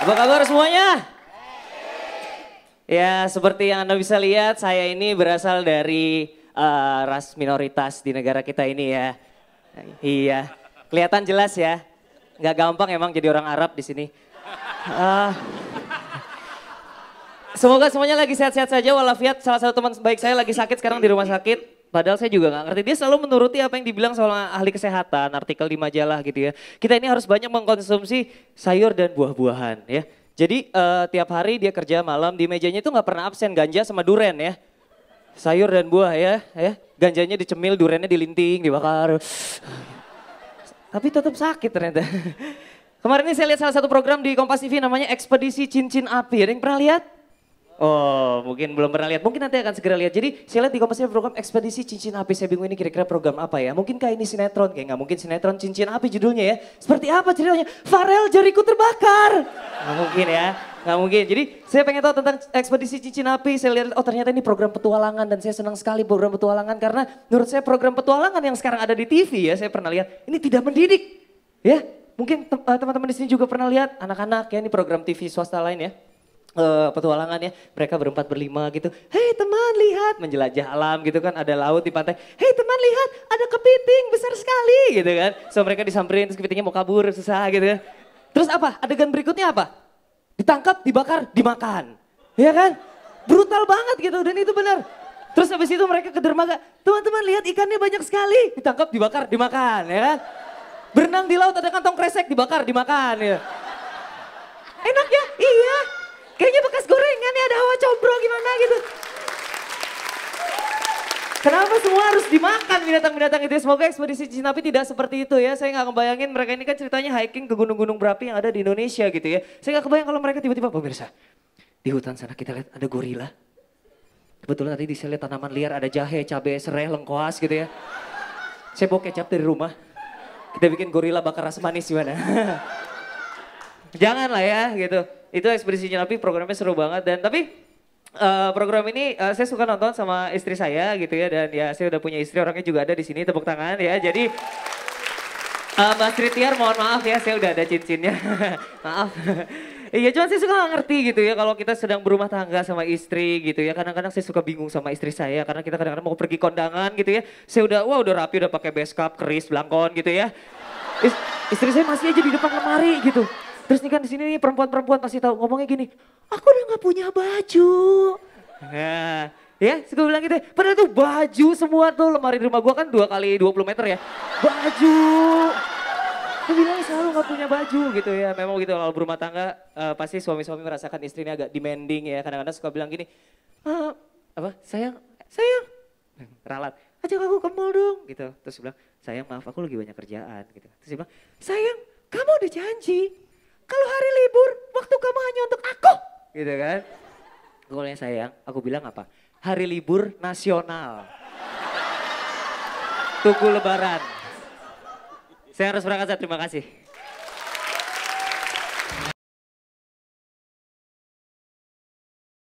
Apa kabar semuanya? Ya, seperti yang Anda bisa lihat, saya ini berasal dari uh, ras minoritas di negara kita ini ya. Iya, kelihatan jelas ya. Gak gampang emang jadi orang Arab di sini. Uh, semoga semuanya lagi sehat-sehat saja walafiat. Salah satu teman baik saya lagi sakit sekarang di rumah sakit. Padahal saya juga nggak ngerti. Dia selalu menuruti apa yang dibilang sama ahli kesehatan, artikel di majalah gitu ya. Kita ini harus banyak mengkonsumsi sayur dan buah-buahan ya. Jadi uh, tiap hari dia kerja malam di mejanya itu nggak pernah absen ganja sama duren ya. Sayur dan buah ya, ya. Ganjanya dicemil, durennya dilinting, dibakar. Tapi tetap sakit ternyata. Kemarin ini saya lihat salah satu program di Kompas TV namanya Ekspedisi Cincin Api. Ada yang pernah lihat? Oh, mungkin belum pernah lihat. Mungkin nanti akan segera lihat. Jadi saya lihat di komposisi program ekspedisi cincin api. Saya bingung ini kira-kira program apa ya? Mungkin kayak ini sinetron? Kayak nggak mungkin sinetron cincin api judulnya ya. Seperti apa ceritanya? Farel jariku terbakar. Nggak mungkin ya. Nggak mungkin. Jadi saya pengen tahu tentang ekspedisi cincin api. Saya lihat oh ternyata ini program petualangan dan saya senang sekali program petualangan karena menurut saya program petualangan yang sekarang ada di TV ya saya pernah lihat ini tidak mendidik. Ya, mungkin eh, teman-teman di sini juga pernah lihat anak-anak ya ini program TV swasta lain ya Uh, ya mereka berempat berlima gitu hei teman lihat menjelajah alam gitu kan ada laut di pantai hei teman lihat ada kepiting besar sekali gitu kan so mereka disamperin terus kepitingnya mau kabur susah gitu kan terus apa adegan berikutnya apa ditangkap dibakar dimakan Iya kan brutal banget gitu dan itu benar terus habis itu mereka ke dermaga teman-teman lihat ikannya banyak sekali ditangkap dibakar dimakan ya kan berenang di laut ada kantong kresek dibakar dimakan ya enak ya iya gimana gitu. Kenapa semua harus dimakan binatang-binatang itu? Ya? Semoga ekspedisi Cinapi tidak seperti itu ya. Saya nggak ngebayangin mereka ini kan ceritanya hiking ke gunung-gunung berapi yang ada di Indonesia gitu ya. Saya nggak kebayang kalau mereka tiba-tiba pemirsa. Di hutan sana kita lihat ada gorila. Kebetulan tadi saya lihat tanaman liar ada jahe, cabai, serai, lengkoas gitu ya. Saya bawa kecap dari rumah. Kita bikin gorila bakar rasa manis gimana? Jangan lah ya gitu. Itu ekspedisi Cinapi programnya seru banget dan tapi Eh, program ini uh, saya suka nonton sama istri saya gitu ya dan ya saya udah punya istri orangnya juga ada di sini tepuk tangan ya jadi uh, eh, Mas Ritiar mohon maaf ya saya udah ada cincinnya maaf Iya cuman saya suka gak ngerti gitu ya kalau kita sedang berumah tangga sama istri gitu ya. Kadang-kadang saya suka bingung sama istri saya karena kita kadang-kadang mau pergi kondangan gitu ya. Saya udah wah udah rapi udah pakai beskap, keris, belangkon gitu ya. Is istri saya masih aja di depan lemari gitu. Terus nih kan di sini nih perempuan-perempuan pasti tahu ngomongnya gini, aku udah nggak punya baju. Nah, ya segala bilang gitu, padahal tuh baju semua tuh lemari di rumah gue kan dua kali 20 meter ya. Baju. Dia bilang selalu nggak punya baju gitu ya. Memang gitu kalau berumah tangga uh, pasti suami-suami merasakan istrinya agak demanding ya. Kadang-kadang suka bilang gini, ah, apa sayang, sayang, ralat ajak aku ke mall dong gitu. Terus bilang, sayang maaf aku lagi banyak kerjaan gitu. Terus dia bilang, sayang kamu udah janji kalau hari libur, waktu kamu hanya untuk aku. Gitu kan? Golnya sayang, aku bilang apa? Hari libur nasional. Tunggu lebaran. Saya harus berangkat, terima kasih.